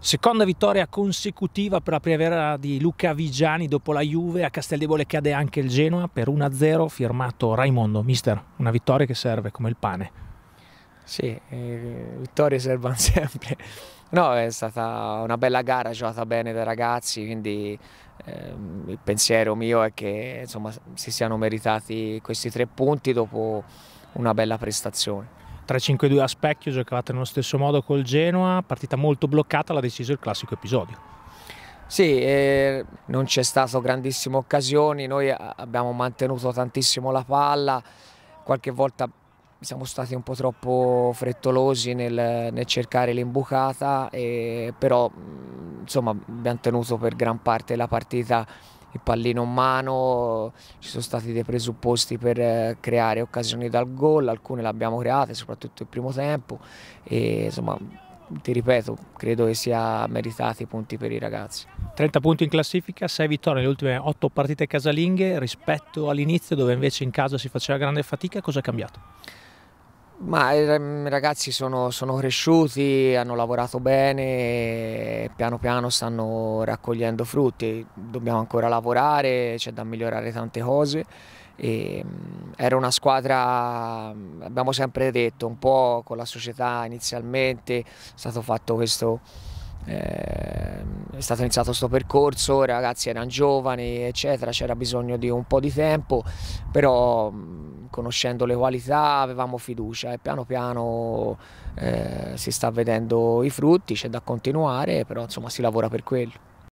Seconda vittoria consecutiva per la primavera di Luca Vigiani dopo la Juve, a Casteldebole cade anche il Genoa per 1-0 firmato Raimondo. Mister, una vittoria che serve come il pane. Sì, eh, vittorie servono sempre. No, è stata una bella gara, giocata bene dai ragazzi, quindi eh, il pensiero mio è che insomma, si siano meritati questi tre punti dopo una bella prestazione. 3-5-2 a specchio, giocavate nello stesso modo col Genoa, partita molto bloccata, l'ha deciso il classico episodio. Sì, eh, non c'è stato grandissime occasioni, noi abbiamo mantenuto tantissimo la palla, qualche volta siamo stati un po' troppo frettolosi nel, nel cercare l'imbucata, eh, però mm, insomma, abbiamo tenuto per gran parte la partita il pallino in mano, ci sono stati dei presupposti per eh, creare occasioni dal gol, alcune le abbiamo create, soprattutto il primo tempo e insomma ti ripeto, credo che sia meritati i punti per i ragazzi. 30 punti in classifica, 6 vittorie nelle ultime 8 partite casalinghe rispetto all'inizio dove invece in casa si faceva grande fatica, cosa è cambiato? Ma i ehm, ragazzi sono, sono, cresciuti, hanno lavorato bene e piano piano stanno raccogliendo frutti. Dobbiamo ancora lavorare, c'è da migliorare tante cose. E, ehm, era una squadra, abbiamo sempre detto, un po' con la società inizialmente, è stato fatto questo... Eh, è stato iniziato questo percorso, i ragazzi erano giovani, eccetera, c'era bisogno di un po' di tempo, però conoscendo le qualità avevamo fiducia e piano piano eh, si sta vedendo i frutti, c'è da continuare, però insomma si lavora per quello.